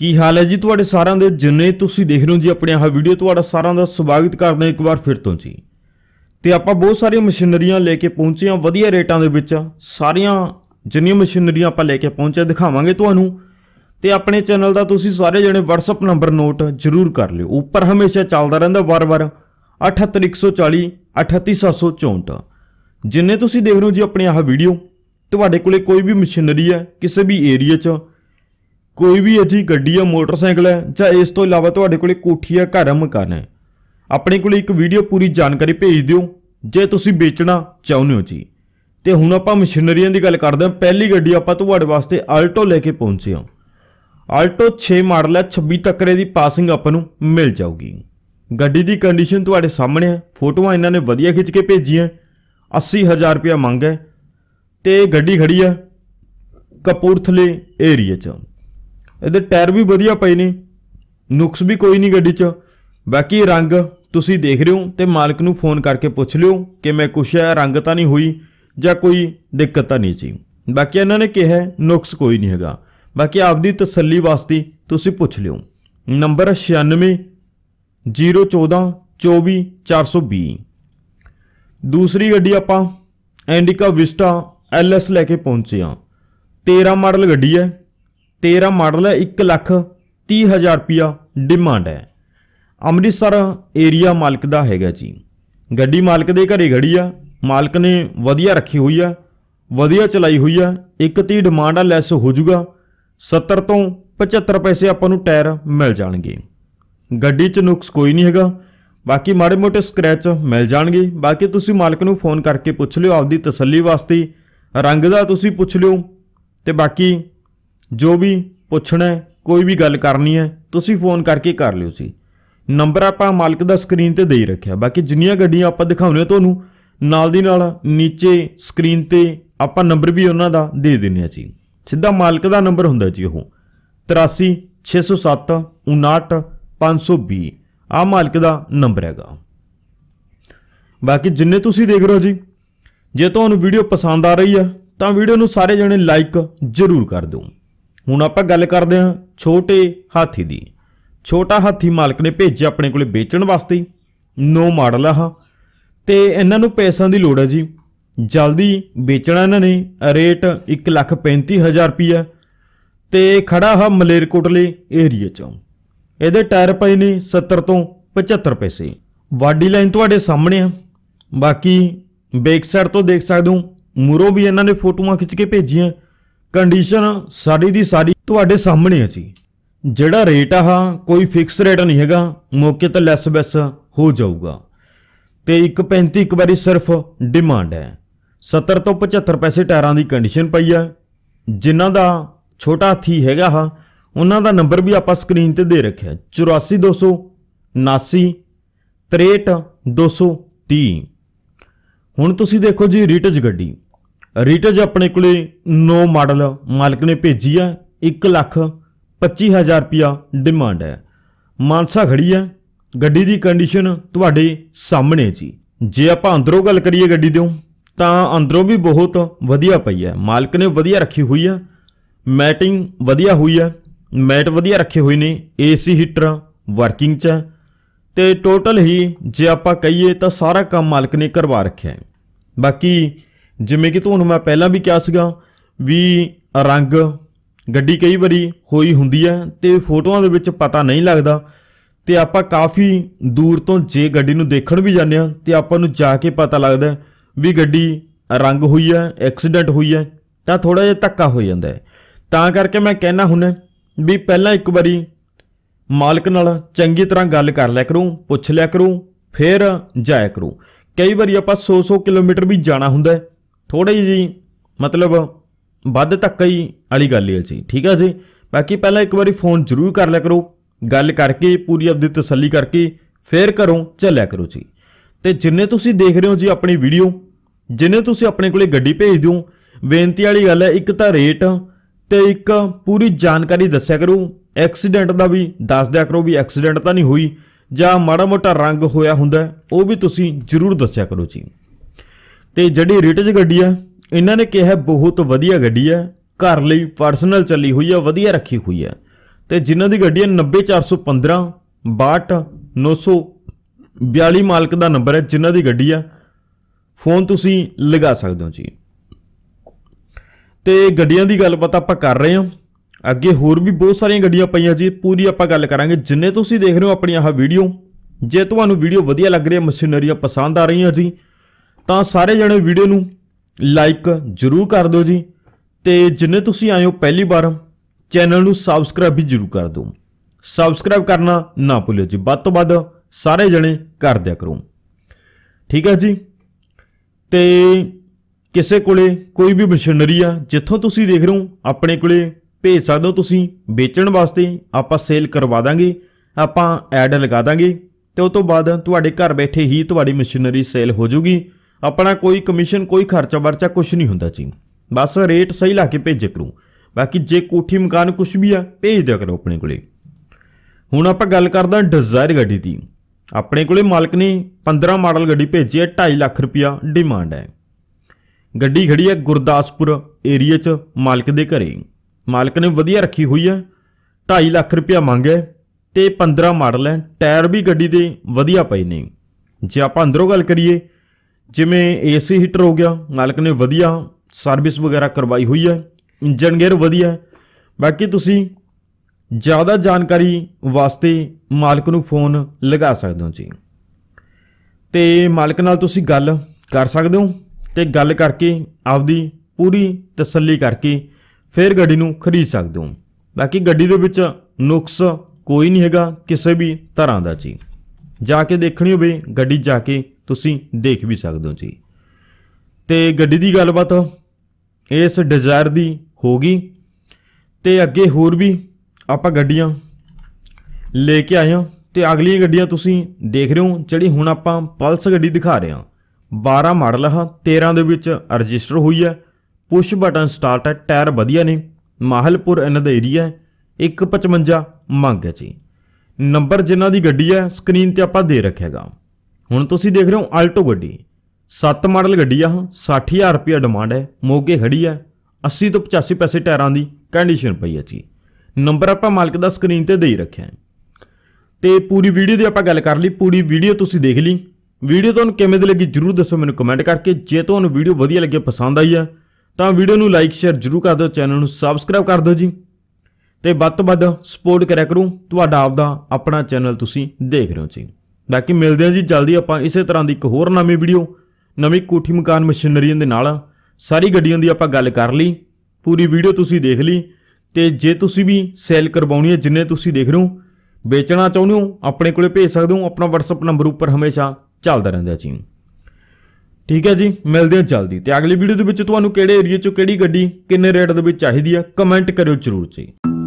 ਕੀ ਹਾਲ ਹੈ ਜੀ ਤੁਹਾਡੇ ਸਾਰਿਆਂ ਦੇ ਜਿੰਨੇ ਤੁਸੀਂ ਦੇਖ ਰਹੇ ਹੋ ਜੀ ਆਪਣੇ ਆਹ ਵੀਡੀਓ ਤੁਹਾਡਾ ਸਾਰਿਆਂ ਦਾ ਸਵਾਗਤ ਕਰਦੇ ਹਾਂ ਇੱਕ ਵਾਰ ਫਿਰ ਤੋਂ ਜੀ ਤੇ ਆਪਾਂ ਬਹੁਤ ਸਾਰੀਆਂ ਮਸ਼ੀਨਰੀਆਂ ਲੈ ਕੇ ਪਹੁੰਚੇ ਹਾਂ ਵਧੀਆ ਰੇਟਾਂ ਦੇ ਵਿੱਚ ਸਾਰੀਆਂ ਜਿੰਨੀਆਂ ਮਸ਼ੀਨਰੀਆਂ ਆਪਾਂ ਲੈ ਕੇ ਪਹੁੰਚੇ ਦਿਖਾਵਾਂਗੇ ਤੁਹਾਨੂੰ ਤੇ ਆਪਣੇ ਚੈਨਲ ਦਾ ਤੁਸੀਂ ਸਾਰੇ ਜਣੇ WhatsApp ਨੰਬਰ ਨੋਟ ਜ਼ਰੂਰ ਕਰ ਲਿਓ ਉੱਪਰ ਹਮੇਸ਼ਾ ਚੱਲਦਾ ਰਹਿੰਦਾ ਵਾਰ-ਵਾਰ 78140 38764 ਜਿੰਨੇ ਤੁਸੀਂ ਦੇਖ ਰਹੇ ਹੋ ਜੀ ਆਪਣੇ ਆਹ ਵੀਡੀਓ ਤੁਹਾਡੇ ਕੋਲੇ ਕੋਈ ਵੀ ਮਸ਼ੀਨਰੀ ਹੈ ਕਿਸੇ ਵੀ ਏਰੀਆ 'ਚ ਕੋਈ ਵੀ ਅਜੀ ਗੱਡੀ ਆ ਮੋਟਰਸਾਈਕਲ ਹੈ ਜਾਂ ਇਸ ਤੋਂ ਇਲਾਵਾ ਤੁਹਾਡੇ ਕੋਲੇ ਕੋਠੀ ਆ ਘਰ ਮਕਾਨ ਹੈ ਆਪਣੇ ਕੋਲੇ ਇੱਕ ਵੀਡੀਓ ਪੂਰੀ ਜਾਣਕਾਰੀ ਭੇਜ ਦਿਓ ਜੇ ਤੁਸੀਂ ਵੇਚਣਾ ਚਾਹੁੰਦੇ ਹੋ ਜੀ ਤੇ ਹੁਣ ਆਪਾਂ ਮਸ਼ੀਨਰੀਆਂ ਦੀ ਗੱਲ ਕਰਦੇ ਹਾਂ ਪਹਿਲੀ ਗੱਡੀ ਆਪਾਂ ਤੁਹਾਡੇ ਵਾਸਤੇ ਆਲਟੋ ਲੈ ਕੇ ਪਹੁੰਚੇ ਹਾਂ ਆਲਟੋ 6 ਮਾਡਲ ਹੈ 26 ਤੱਕਰੇ ਦੀ ਪਾਸਿੰਗ ਆਪਾਂ ਨੂੰ ਮਿਲ ਜਾਊਗੀ ਗੱਡੀ ਦੀ ਕੰਡੀਸ਼ਨ ਤੁਹਾਡੇ ਸਾਹਮਣੇ ਹੈ ਫੋਟੋਆਂ ਇਹਨਾਂ ਨੇ ਵਧੀਆ ਖਿੱਚ ਕੇ ਭੇਜੀਆਂ 80000 ਰੁਪਏ ਮੰਗ ਹੈ ਤੇ ਗੱਡੀ ਖੜੀ ਹੈ ਕਪੂਰਥਲੇ ਏਰੀਆ 'ਚ ਇਹਦੇ ਟਾਇਰ ਵੀ ਵਧੀਆ ਪਏ ਨੇ ਨੁਕਸ ਵੀ ਕੋਈ ਨਹੀਂ ਗੱਡੀ 'ਚ ਬਾਕੀ ਰੰਗ ਤੁਸੀਂ ਦੇਖ ਰਹੇ ਹੋ ਤੇ ਮਾਲਕ ਨੂੰ ਫੋਨ ਕਰਕੇ ਪੁੱਛ ਲਿਓ ਕਿ ਮੈਂ ਕੁਛ ਹੈ ਰੰਗ ਤਾਂ ਨਹੀਂ ਹੋਈ ਜਾਂ ਕੋਈ ਦਿੱਕਤ ਤਾਂ ਨਹੀਂ ਸੀ ਬਾਕੀ ਇਹਨਾਂ ਨੇ ਕਿਹਾ ਨੁਕਸ ਕੋਈ ਨਹੀਂ ਹੈਗਾ ਬਾਕੀ ਆਪਦੀ ਤਸੱਲੀ ਵਾਸਤੇ ਤੁਸੀਂ ਪੁੱਛ ਲਿਓ ਨੰਬਰ 96 014 24 420 ਦੂਸਰੀ ਗੱਡੀ ਆਪਾਂ ਐਂਡਿਕਾ ਵਿਸਟਾ ਐਲਐਸ ਲੈ ਕੇ ਪਹੁੰਚੇ ਆ 13 ਮਾਡਲ ਗੱਡੀ ਹੈ 13 ਮਾਡਲ 1 ਲੱਖ 30 ਹਜ਼ਾਰ ਰੁਪਿਆ ਡਿਮਾਂਡ ਹੈ ਅੰਮ੍ਰਿਤਸਰ ਏਰੀਆ ਮਾਲਕ ਦਾ ਹੈਗਾ ਜੀ ਗੱਡੀ ਮਾਲਕ ਦੇ ਘਰੇ ਖੜੀ ਆ ਮਾਲਕ ਨੇ ਵਧੀਆ ਰੱਖੀ ਹੋਈ ਆ ਵਧੀਆ ਚਲਾਈ ਹੋਈ ਆ 130 ਡਿਮਾਂਡ ਆ ਲੈਸ ਹੋ ਜਾਊਗਾ 70 ਤੋਂ 75 ਪੈਸੇ ਆਪਾਂ ਨੂੰ ਟਾਇਰ ਮਿਲ ਜਾਣਗੇ ਗੱਡੀ 'ਚ ਨੁਕਸ ਕੋਈ ਨਹੀਂ ਹੈਗਾ ਬਾਕੀ ਮਾੜੇ ਮੋਟੇ ਸਕ੍ਰੈਚ ਮਿਲ ਜਾਣਗੇ ਬਾਕੀ ਤੁਸੀਂ ਮਾਲਕ ਨੂੰ ਫੋਨ ਕਰਕੇ ਪੁੱਛ ਲਿਓ ਆਪਦੀ ਤਸੱਲੀ ਵਾਸਤੇ ਰੰਗ ਦਾ ਤੁਸੀਂ ਪੁੱਛ ਲਿਓ ਤੇ ਬਾਕੀ ਜੋ ਵੀ ਪੁੱਛਣਾ ਕੋਈ ਵੀ ਗੱਲ ਕਰਨੀ ਹੈ ਤੁਸੀਂ ਫੋਨ ਕਰਕੇ ਕਰ ਲਿਓ ਸੀ ਨੰਬਰ ਆਪਾਂ ਮਾਲਕ ਦਾ ਸਕਰੀਨ ਤੇ ਦੇ ਹੀ ਰੱਖਿਆ ਬਾਕੀ ਜਿੰਨੀਆਂ ਗੱਡੀਆਂ ਆਪਾਂ ਦਿਖਾਉਣੇ ਤੁਹਾਨੂੰ ਨਾਲ ਦੀ ਨਾਲ ਨੀਚੇ ਸਕਰੀਨ ਤੇ ਆਪਾਂ ਨੰਬਰ ਵੀ ਉਹਨਾਂ ਦਾ ਦੇ ਦਿੰਨੇ ਆ ਜੀ ਸਿੱਧਾ ਮਾਲਕ ਦਾ ਨੰਬਰ ਹੁੰਦਾ ਜੀ ਉਹ 83 ਆ ਮਾਲਕ ਦਾ ਨੰਬਰ ਹੈਗਾ ਬਾਕੀ ਜਿੰਨੇ ਤੁਸੀਂ ਦੇਖ ਰਹੇ ਹੋ ਜੀ ਜੇ ਤੁਹਾਨੂੰ ਵੀਡੀਓ ਪਸੰਦ ਆ ਰਹੀ ਹੈ ਤਾਂ ਵੀਡੀਓ ਨੂੰ ਸਾਰੇ ਜਣੇ ਲਾਈਕ ਜ਼ਰੂਰ ਕਰ ਦਿਓ ਹੁਣ ਆਪਾਂ ਗੱਲ ਕਰਦੇ ਹਾਂ ਛੋਟੇ ਹਾਥੀ ਦੀ ਛੋਟਾ ਹਾਥੀ ਮਾਲਕ ਨੇ ਭੇਜਿਆ ਆਪਣੇ ਕੋਲੇ ਵੇਚਣ ਵਾਸਤੇ ਨੋ ਮਾਡਲ ਆ ਹਾਂ ਤੇ ਇਹਨਾਂ ਨੂੰ ਪੈਸਿਆਂ ਦੀ ਲੋੜ ਹੈ ਜੀ ਜਲਦੀ ਵੇਚਣਾ ਇਹਨਾਂ ਨੇ ਰੇਟ 135000 ਰੁਪਏ ਤੇ ਖੜਾ ਹ ਮਲੇਰਕੋਟਲੇ ਏਰੀਆ ਚੋਂ ਇਹਦੇ ਟਾਇਰ ਪਏ ਨੇ 70 ਤੋਂ 75 ਪੈਸੇ ਵਾਡੀ ਲਾਈਨ ਤੁਹਾਡੇ ਸਾਹਮਣੇ ਆ ਬਾਕੀ ਬੈਕ ਸਾਈਡ ਤੋਂ ਦੇਖ ਸਕਦੇ ਹੋ ਮੂਰੋ ਵੀ ਇਹਨਾਂ ਨੇ ਫੋਟੋਆਂ ਖਿੱਚ ਕੇ ਭੇਜੀਆਂ ਕੰਡੀਸ਼ਨ ਸਾਡੀ ਦੀ ਸਾਡੀ ਤੁਹਾਡੇ ਸਾਹਮਣੇ ਹੈ ਜੀ ਜਿਹੜਾ ਰੇਟ ਆ ਕੋਈ ਫਿਕਸ ਰੇਟ ਨਹੀਂ ਹੈਗਾ ਮੌਕੇ ਤੇ ਲੈਸ ਬੈਸ ਹੋ ਜਾਊਗਾ ਤੇ 1.35 ਇੱਕ ਵਾਰੀ ਸਿਰਫ ਡਿਮਾਂਡ ਹੈ 70 ਤੋਂ 75 ਪੈਸੇ ਟਾਇਰਾਂ ਦੀ ਕੰਡੀਸ਼ਨ ਪਈ ਆ ਜਿਨ੍ਹਾਂ ਦਾ ਛੋਟਾ ਥੀ ਹੈਗਾ ਹਾਂ ਉਹਨਾਂ ਦਾ ਨੰਬਰ ਵੀ ਆਪਾਂ ਸਕਰੀਨ ਤੇ ਦੇ ਰੱਖਿਆ 84279 63230 ਹੁਣ ਤੁਸੀਂ ਦੇਖੋ ਜੀ ਰੀਟਜ ਗੱਡੀ ਰੀਟਜ ਆਪਣੇ ਕੋਲੇ ਨੋ ਮਾਡਲ ਮਾਲਕ ਨੇ ਭੇਜੀ ਆ 1 ਲੱਖ 25000 ਰੁਪਿਆ ਡਿਮਾਂਡ ਹੈ ਮਾਨਸਾ ਖੜੀ ਆ ਗੱਡੀ ਦੀ ਕੰਡੀਸ਼ਨ ਤੁਹਾਡੇ ਸਾਹਮਣੇ ਜੀ ਜੇ ਆਪਾਂ ਅੰਦਰੋਂ ਗੱਲ ਕਰੀਏ ਗੱਡੀ ਦੇ ਤਾਂ ਅੰਦਰੋਂ ਵੀ ਬਹੁਤ ਵਧੀਆ ਪਈ ਹੈ ਮਾਲਕ ਨੇ ਵਧੀਆ ਰੱਖੀ ਹੋਈ ਆ ਮੈਟਿੰਗ ਵਧੀਆ ਹੋਈ ਆ ਮੈਟ ਵਧੀਆ ਰੱਖੇ ਹੋਏ ਨੇ ਏਸੀ ਹੀਟਰ ਵਰਕਿੰਗ 'ਚ ਤੇ ਟੋਟਲ ਹੀ ਜੇ ਆਪਾਂ ਕਹੀਏ ਤਾਂ ਸਾਰਾ ਕੰਮ ਮਾਲਕ ਨੇ ਕਰਵਾ ਰੱਖਿਆ ਹੈ ਬਾਕੀ ਜਿਵੇਂ ਕਿ ਤੁਹਾਨੂੰ ਮੈਂ ਪਹਿਲਾਂ ਵੀ ਕਿਹਾ ਸੀਗਾ ਵੀ ਰੰਗ ਗੱਡੀ ਕਈ ਵਾਰੀ ਹੋਈ ਹੁੰਦੀ ਹੈ ਤੇ ਫੋਟੋਆਂ ਦੇ ਵਿੱਚ ਪਤਾ ਨਹੀਂ ਲੱਗਦਾ ਤੇ ਆਪਾਂ ਕਾਫੀ ਦੂਰ ਤੋਂ ਜੇ ਗੱਡੀ ਨੂੰ ਦੇਖਣ ਵੀ ਜਾਂਦੇ ਆ ਤੇ ਆਪਾਂ ਨੂੰ ਜਾ ਕੇ ਪਤਾ ਲੱਗਦਾ ਵੀ ਗੱਡੀ ਰੰਗ ਹੋਈ ਹੈ ਐਕਸੀਡੈਂਟ ਹੋਈ ਹੈ ਤਾਂ ਥੋੜਾ ਜਿਹਾ ਧੱਕਾ ਹੋ ਜਾਂਦਾ ਹੈ ਤਾਂ ਕਰਕੇ ਮੈਂ ਕਹਿਣਾ ਹੁੰਨਾ ਵੀ ਪਹਿਲਾਂ ਇੱਕ ਵਾਰੀ ਮਾਲਕ ਨਾਲ ਚੰਗੀ ਤਰ੍ਹਾਂ ਗੱਲ ਕਰ ਲਿਆ ਕਰੂੰ ਪੁੱਛ ਲਿਆ ਕਰੂੰ ਫਿਰ ਜਾਇਆ ਕਰੂੰ ਕਈ ਵਾਰੀ ਆਪਾਂ 100-100 ਕਿਲੋਮੀਟਰ ਵੀ ਜਾਣਾ ਹੁੰਦਾ ਹੈ ਥੋੜੀ ਜੀ ਮਤਲਬ ਵੱਧ ਹੀ ਵਾਲੀ ਗੱਲ ਹੈ ਜੀ ਠੀਕ ਹੈ ਜੀ ਬਾਕੀ ਪਹਿਲਾਂ ਇੱਕ ਵਾਰੀ ਫੋਨ ਜ਼ਰੂਰ ਕਰ ਲਿਆ ਕਰੋ ਗੱਲ ਕਰਕੇ ਪੂਰੀ ਆਪਣੀ ਤਸੱਲੀ ਕਰਕੇ ਫੇਰ ਕਰੋ ਚੱਲਿਆ ਕਰੋ ਜੀ ਤੇ ਜਿੰਨੇ ਤੁਸੀਂ ਦੇਖ ਰਹੇ ਹੋ ਜੀ ਆਪਣੀ ਵੀਡੀਓ ਜਿੰਨੇ ਤੁਸੀਂ ਆਪਣੇ ਕੋਲੇ ਗੱਡੀ ਭੇਜ ਦਿਓ ਬੇਨਤੀ ਵਾਲੀ ਗੱਲ ਹੈ ਇੱਕ ਤਾਂ ਰੇਟ ਤੇ ਇੱਕ ਪੂਰੀ ਜਾਣਕਾਰੀ ਦੱਸਿਆ ਕਰੋ ਐਕਸੀਡੈਂਟ ਦਾ ਵੀ ਦੱਸ ਦਿਆ ਕਰੋ ਵੀ ਐਕਸੀਡੈਂਟ ਤਾਂ ਨਹੀਂ ਹੋਈ ਜਾਂ ਮਾੜਾ ਮੋਟਾ ਰੰਗ ਹੋਇਆ ਹੁੰਦਾ ਉਹ ਵੀ ਤੁਸੀਂ ਜ਼ਰੂਰ ਦੱਸਿਆ ਕਰੋ ਜੀ ਤੇ ਜਿਹੜੀ ਰਿਟਜ ਗੱਡੀ ਆ ਇਹਨਾਂ ਨੇ ਕਿਹਾ ਬਹੁਤ ਵਧੀਆ ਗੱਡੀ ਆ ਘਰ ਲਈ ਪਰਸਨਲ ਚੱਲੀ ਹੋਈ ਆ ਵਧੀਆ ਰੱਖੀ ਹੋਈ ਆ ਤੇ ਜਿਨ੍ਹਾਂ ਦੀ ਗੱਡੀ ਹੈ 90415 42 ਮਾਲਕ ਦਾ ਨੰਬਰ ਹੈ ਜਿਨ੍ਹਾਂ ਦੀ ਗੱਡੀ ਆ ਫੋਨ ਤੁਸੀਂ ਲਗਾ ਸਕਦੇ ਹੋ ਜੀ ਤੇ ਗੱਡੀਆਂ ਦੀ ਗੱਲਬਾਤ ਆਪਾਂ ਕਰ ਰਹੇ ਹਾਂ ਅੱਗੇ ਹੋਰ ਵੀ ਬਹੁਤ ਸਾਰੀਆਂ ਗੱਡੀਆਂ ਪਈਆਂ ਜੀ ਪੂਰੀ ਆਪਾਂ ਗੱਲ ਕਰਾਂਗੇ ਜਿੰਨੇ ਤੁਸੀਂ ਦੇਖ ਰਹੇ ਹੋ ਆਪਣੀ ਆਹ ਵੀਡੀਓ ਜੇ ਤੁਹਾਨੂੰ ਵੀਡੀਓ ਵਧੀਆ ਲੱਗ ਰਹੀ ਹੈ ਮਸ਼ੀਨਰੀਆਂ ਪਸੰਦ ਆ ਰਹੀਆਂ ਜੀ ਤਾਂ ਸਾਰੇ ਜਣੇ ਵੀਡੀਓ ਨੂੰ ਲਾਈਕ ਜਰੂਰ ਕਰ ਦਿਓ ਜੀ ਤੇ ਜਿੰਨੇ ਤੁਸੀਂ ਆਇਓ ਪਹਿਲੀ ਵਾਰ ਚੈਨਲ ਨੂੰ ਸਬਸਕ੍ਰਾਈਬ ਵੀ ਜਰੂਰ ਕਰ ਦਿਓ ਸਬਸਕ੍ਰਾਈਬ ਕਰਨਾ ਨਾ ਭੁੱਲਿਓ ਜੀ ਵੱਧ ਤੋਂ ਵੱਧ ਸਾਰੇ ਜਣੇ ਕਰ ਦਿਆ ਕਰੋ ਠੀਕ ਹੈ ਜੀ ਤੇ ਕਿਸੇ ਕੋਲੇ ਕੋਈ ਵੀ ਮਸ਼ੀਨਰੀ ਆ ਜਿੱਥੋਂ ਤੁਸੀਂ ਦੇਖ ਰਹੇ ਹੋ ਆਪਣੇ ਕੋਲੇ ਭੇਜ ਸਕਦੇ ਹੋ ਤੁਸੀਂ ਵੇਚਣ ਵਾਸਤੇ ਆਪਾਂ ਸੇਲ ਕਰਵਾ ਦਾਂਗੇ ਆਪਾਂ ਐਡ ਲਗਾ ਦਾਂਗੇ ਤੇ ਉਸ ਤੋਂ ਬਾਅਦ ਤੁਹਾਡੇ ਘਰ ਬੈਠੇ ਹੀ ਤੁਹਾਡੀ ਮਸ਼ੀਨਰੀ ਸੇਲ ਹੋ ਜਾਊਗੀ ਆਪਣਾ ਕੋਈ ਕਮਿਸ਼ਨ ਕੋਈ ਖਰਚਾ ਵਰਚਾ ਕੁਝ ਨਹੀਂ ਹੁੰਦਾ ਜੀ ਬਸ ਰੇਟ ਸਹੀ ਲਾ ਕੇ ਭੇਜੇ ਕਰੂ ਬਾਕੀ ਜੇ ਕੋਠੀ ਮਕਾਨ ਕੁਝ ਵੀ ਆ ਭੇਜ ਦਿਆ ਕਰੋ ਆਪਣੇ ਕੋਲੇ ਹੁਣ ਆਪਾਂ ਗੱਲ ਕਰਦਾ ਡਿਜ਼ਾਇਰ ਗੱਡੀ ਦੀ ਆਪਣੇ ਕੋਲੇ ਮਾਲਕ ਨੇ 15 ਮਾਡਲ ਗੱਡੀ ਭੇਜੀ ਹੈ 2.5 ਲੱਖ ਰੁਪਿਆ ਡਿਮਾਂਡ ਹੈ ਗੱਡੀ ਖੜੀ ਹੈ ਗੁਰਦਾਸਪੁਰ ਏਰੀਆ 'ਚ ਮਾਲਕ ਦੇ ਘਰੇ ਮਾਲਕ ਨੇ ਵਧੀਆ ਰੱਖੀ ਹੋਈ ਹੈ 2.5 ਲੱਖ ਰੁਪਿਆ ਮੰਗਿਆ ਤੇ 15 ਮਾਡਲ ਹੈ ਟਾਇਰ ਵੀ ਗੱਡੀ ਦੇ ਵਧੀਆ ਪਏ ਨੇ ਜੇ ਆਪਾਂ ਅੰਦਰੋਂ ਗੱਲ ਕਰੀਏ ਜਿਵੇਂ ਏਸੀ ਹੀਟਰ ਹੋ ਗਿਆ ਮਾਲਕ ਨੇ ਵਧੀਆ ਸਰਵਿਸ ਵਗੈਰਾ ਕਰਵਾਈ ਹੋਈ ਹੈ ਇੰਜਨ ਗੇਅਰ ਵਧੀਆ ਹੈ ਬਾਕੀ ਤੁਸੀਂ ਜ਼ਿਆਦਾ ਜਾਣਕਾਰੀ ਵਾਸਤੇ ਮਾਲਕ ਨੂੰ ਫੋਨ ਲਗਾ ਸਕਦੇ ਹੋ ਜੀ ਤੇ ਮਾਲਕ ਨਾਲ ਤੁਸੀਂ ਗੱਲ ਕਰ ਸਕਦੇ ਹੋ ਤੇ ਗੱਲ ਕਰਕੇ ਆਪਦੀ ਪੂਰੀ ਤਸੱਲੀ ਕਰਕੇ ਫਿਰ ਗੱਡੀ ਨੂੰ ਖਰੀਦ ਸਕਦੇ ਹੋ ਬਾਕੀ ਗੱਡੀ ਦੇ ਵਿੱਚ ਨੁਕਸ ਕੋਈ ਨਹੀਂ ਹੈਗਾ ਕਿਸੇ ਵੀ ਤਰ੍ਹਾਂ ਦਾ ਜੀ ਜਾ ਕੇ ਦੇਖਣੀ ਹੋਵੇ ਗੱਡੀ ਜਾ ਕੇ ਤੁਸੀਂ ਦੇਖ ਵੀ ਸਕਦੇ ਹੋ ਜੀ ਤੇ ਗੱਡੀ ਦੀ ਗੱਲਬਾਤ ਇਸ ਡਿਜ਼ਾਇਰ ਦੀ ਹੋ ਗਈ ਤੇ ਅੱਗੇ ਹੋਰ ਵੀ ਆਪਾਂ ਗੱਡੀਆਂ ਲੈ ਕੇ ਆਏ ਹਾਂ ਤੇ ਅਗਲੀਆਂ ਗੱਡੀਆਂ ਤੁਸੀਂ ਦੇਖ ਰਹੇ ਹੋ ਜਿਹੜੀ ਹੁਣ ਆਪਾਂ ਪਲਸ ਗੱਡੀ ਦਿਖਾ ਰਹੇ ਹਾਂ 12 ਮਾਡਲ ਹਾਂ 13 ਦੇ ਵਿੱਚ ਰਜਿਸਟਰ ਹੋਈ ਹੈ ਪੁਸ਼ ਬਟਨ ਸਟਾਰਟ ਹੈ ਟਾਇਰ ਵਧੀਆ ਨੇ ਮਾਹਲਪੁਰ ਇਹਨਾਂ ਦਾ ਏਰੀਆ ਹੈ 155 ਮੰਗ ਹੈ ਜੀ ਨੰਬਰ ਜਿਨ੍ਹਾਂ ਦੀ ਗੱਡੀ ਹੈ ਸਕਰੀਨ ਤੇ ਆਪਾਂ ਦੇ ਰੱਖਿਆਗਾ ਹੁਣ ਤੁਸੀਂ ਦੇਖ ਰਹੇ ਹੋ ਆਲਟੋ ਗੱਡੀ 7 ਮਾਡਲ ਗੱਡੀ ਆ 60000 ਰੁਪਏ ਡਿਮਾਂਡ ਹੈ ਮੋਗੇ ਖੜੀ ਹੈ 80 ਤੋਂ 85 ਪੈਸੇ ਟਾਇਰਾਂ ਦੀ ਕੰਡੀਸ਼ਨ ਪਈ ਹੈ ਜੀ ਨੰਬਰ ਆਪਾਂ ਮਾਲਕ ਦਾ ਸਕਰੀਨ ਤੇ ਦੇ ਹੀ ਰੱਖਿਆ ਹੈ ਤੇ ਪੂਰੀ ਵੀਡੀਓ ਦੀ ਆਪਾਂ ਗੱਲ ਕਰ ਲਈ ਪੂਰੀ ਵੀਡੀਓ ਤੁਸੀਂ ਦੇਖ ਲਈ ਵੀਡੀਓ ਤੁਹਾਨੂੰ ਕਿਵੇਂ ਦੀ ਲੱਗੀ ਜਰੂਰ ਦੱਸੋ ਮੈਨੂੰ ਕਮੈਂਟ ਕਰਕੇ ਜੇ ਤੁਹਾਨੂੰ ਵੀਡੀਓ ਵਧੀਆ ਲੱਗੇ ਪਸੰਦ ਆਈ ਹੈ ਤਾਂ ਵੀਡੀਓ ਨੂੰ ਲਾਈਕ ਸ਼ੇਅਰ ਜਰੂਰ ਕਰ ਦਿਓ ਚੈਨਲ ਨੂੰ ਸਬਸਕ੍ਰਾਈਬ ਕਰ ਦਿਓ ਜੀ ਤੇ ਵੱਧ ਤੋਂ ਵੱਧ ਸਪੋਰਟ ਕਰਿਆ ਕਰੋ ਤੁਹਾਡਾ ਆਪਦਾ ਆਪਣਾ ਚੈਨਲ ਤੁਸੀਂ ਦੇਖ ਰਹੇ ਹੋ ਜੀ ਬਾਕੀ ਮਿਲਦੇ ਹਾਂ ਜੀ ਜਲਦੀ ਆਪਾਂ ਇਸੇ ਤਰ੍ਹਾਂ ਦੀ ਇੱਕ ਹੋਰ ਨਵੀਂ ਵੀਡੀਓ ਨਵੀਂ ਕੋਠੀ ਮਕਾਨ ਮਸ਼ੀਨਰੀਆਂ ਦੇ ਨਾਲ ਸਾਰੀ ਗੱਡੀਆਂ ਦੀ ਆਪਾਂ ਗੱਲ ਕਰ ਲਈ ਪੂਰੀ ਵੀਡੀਓ ਤੁਸੀਂ ਦੇਖ ਲਈ ਤੇ ਜੇ ਤੁਸੀਂ ਵੀ ਸੇਲ ਕਰਵਾਉਣੀ ਹੈ ਜਿੰਨੇ ਤੁਸੀਂ ਦੇਖ ਰਹੇ ਹੋ ਵੇਚਣਾ ਚਾਹੁੰਦੇ ਹੋ ਆਪਣੇ ਕੋਲੇ ਭੇਜ ਸਕਦੇ ਹੋ ਆਪਣਾ WhatsApp ਨੰਬਰ ਉੱਪਰ ਹਮੇਸ਼ਾ ਚੱਲਦਾ ਰਹਿੰਦਾ ਜੀ ਠੀਕ ਹੈ ਜੀ ਮਿਲਦੇ ਹਾਂ ਜਲਦੀ ਤੇ ਅਗਲੀ ਵੀਡੀਓ ਦੇ ਵਿੱਚ ਤੁਹਾਨੂੰ ਕਿਹੜੇ ਏਰੀਆ 'ਚੋਂ ਕਿਹੜੀ ਗੱਡੀ ਕਿੰਨੇ ਰੇਟ ਦੇ ਵਿੱਚ ਚਾਹੀਦੀ ਹੈ ਕਮੈਂਟ ਕਰਿਓ ਜ਼ਰੂਰ ਜੀ